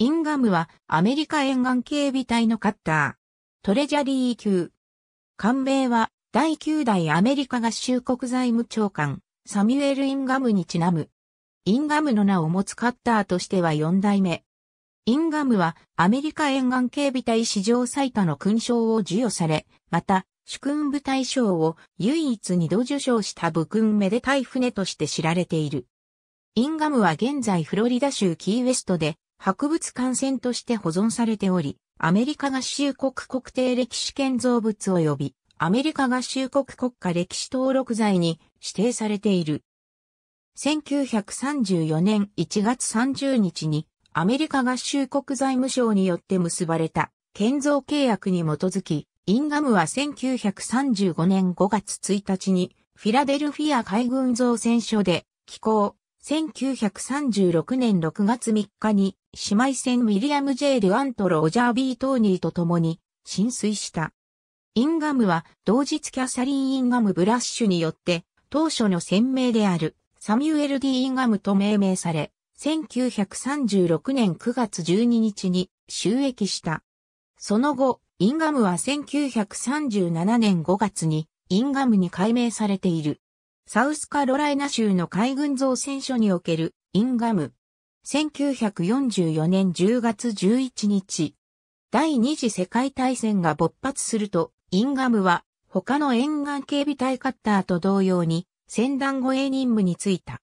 インガムはアメリカ沿岸警備隊のカッター。トレジャリー級。官名は第9代アメリカ合衆国財務長官、サミュエル・インガムにちなむ。インガムの名を持つカッターとしては4代目。インガムはアメリカ沿岸警備隊史上最多の勲章を授与され、また、主君部隊賞を唯一二度受賞した武君めでたい船として知られている。インガムは現在フロリダ州キーウェストで博物館船として保存されており、アメリカ合衆国国定歴史建造物及びアメリカ合衆国国家歴史登録財に指定されている。1934年1月30日にアメリカ合衆国財務省によって結ばれた建造契約に基づき、インガムは1935年5月1日にフィラデルフィア海軍造船所で寄港、1936年6月3日に姉妹船ウィリアム・ジェイ・ルアントロジャー・ビー・トーニーと共に浸水した。インガムは同日キャサリン・インガム・ブラッシュによって当初の船名であるサミュエル・ディ・インガムと命名され、1936年9月12日に収益した。その後、インガムは1937年5月にインガムに改名されている。サウスカロライナ州の海軍造船所におけるインガム。1944年10月11日、第二次世界大戦が勃発すると、インガムは他の沿岸警備隊カッターと同様に船団護衛任務に就いた。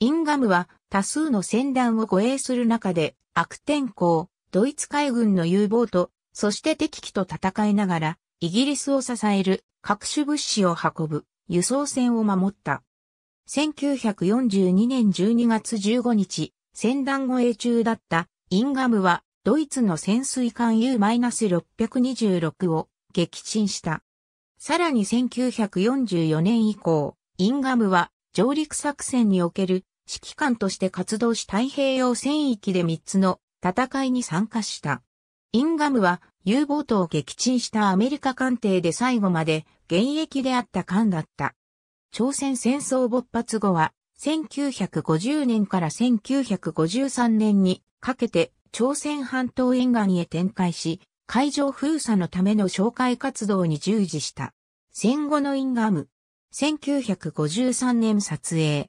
インガムは多数の船団を護衛する中で悪天候、ドイツ海軍の U ボート、そして敵機と戦いながらイギリスを支える各種物資を運ぶ輸送船を守った。1942年12月15日、船団護衛中だったインガムはドイツの潜水艦 U-626 を撃沈した。さらに1944年以降、インガムは上陸作戦における指揮官として活動し太平洋戦域で3つの戦いに参加した。インガムは U ボートを撃沈したアメリカ艦艇で最後まで現役であった間だった。朝鮮戦争勃発後は、1950年から1953年にかけて朝鮮半島沿岸へ展開し、海上封鎖のための紹介活動に従事した。戦後のインガム。1953年撮影。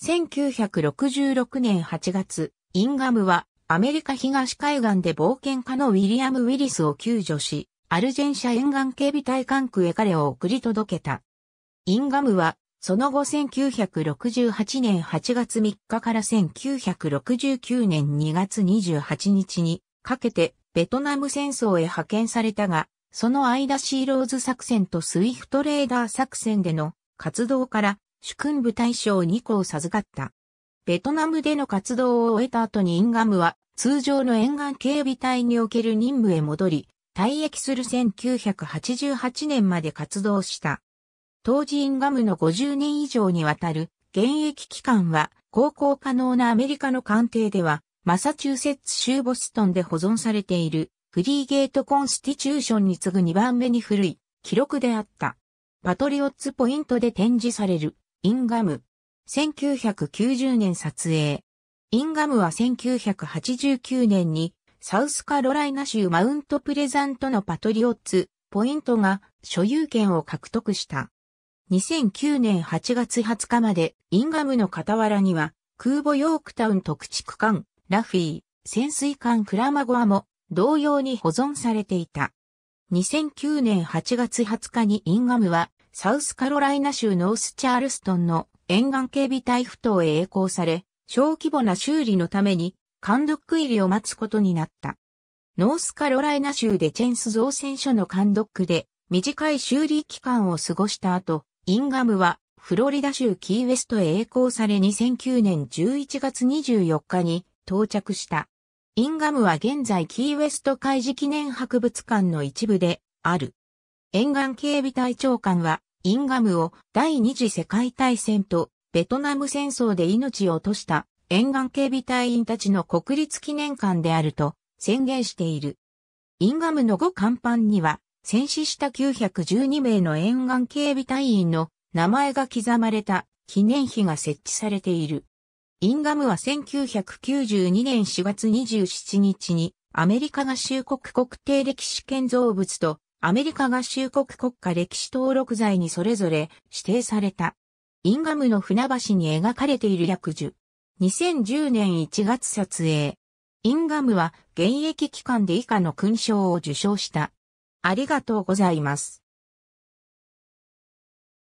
1966年8月、インガムはアメリカ東海岸で冒険家のウィリアム・ウィリスを救助し、アルジェンシャ沿岸警備隊管区へ彼を送り届けた。インガムは、その後1968年8月3日から1969年2月28日にかけてベトナム戦争へ派遣されたが、その間シーローズ作戦とスイフトレーダー作戦での活動から主君部大将2個を授かった。ベトナムでの活動を終えた後にインガムは通常の沿岸警備隊における任務へ戻り、退役する1988年まで活動した。当時インガムの50年以上にわたる現役期間は、航行可能なアメリカの艦艇では、マサチューセッツ州ボストンで保存されているフリーゲートコンスティチューションに次ぐ2番目に古い記録であった。パトリオッツポイントで展示されるインガム。1990年撮影。インガムは1989年にサウスカロライナ州マウントプレザントのパトリオッツ、ポイントが所有権を獲得した。2009年8月20日までインガムの傍らには空母ヨークタウン特地区間、ラフィー、潜水艦クラマゴアも同様に保存されていた。2009年8月20日にインガムはサウスカロライナ州ノースチャールストンの沿岸警備隊埠頭へ栄光され、小規模な修理のために監督入りを待つことになった。ノースカロライナ州でチェンス造船所の監督で短い修理期間を過ごした後、インガムはフロリダ州キーウェストへ栄光され2009年11月24日に到着した。インガムは現在キーウェスト海事記念博物館の一部である。沿岸警備隊長官はインガムを第二次世界大戦とベトナム戦争で命を落とした沿岸警備隊員たちの国立記念館であると宣言している。インガムの5甲板には、戦死した912名の沿岸警備隊員の名前が刻まれた記念碑が設置されている。インガムは1992年4月27日にアメリカ合衆国国定歴史建造物とアメリカ合衆国国家歴史登録財にそれぞれ指定された。インガムの船橋に描かれている約10 2010年1月撮影。インガムは現役期間で以下の勲章を受章した。ありがとうございます。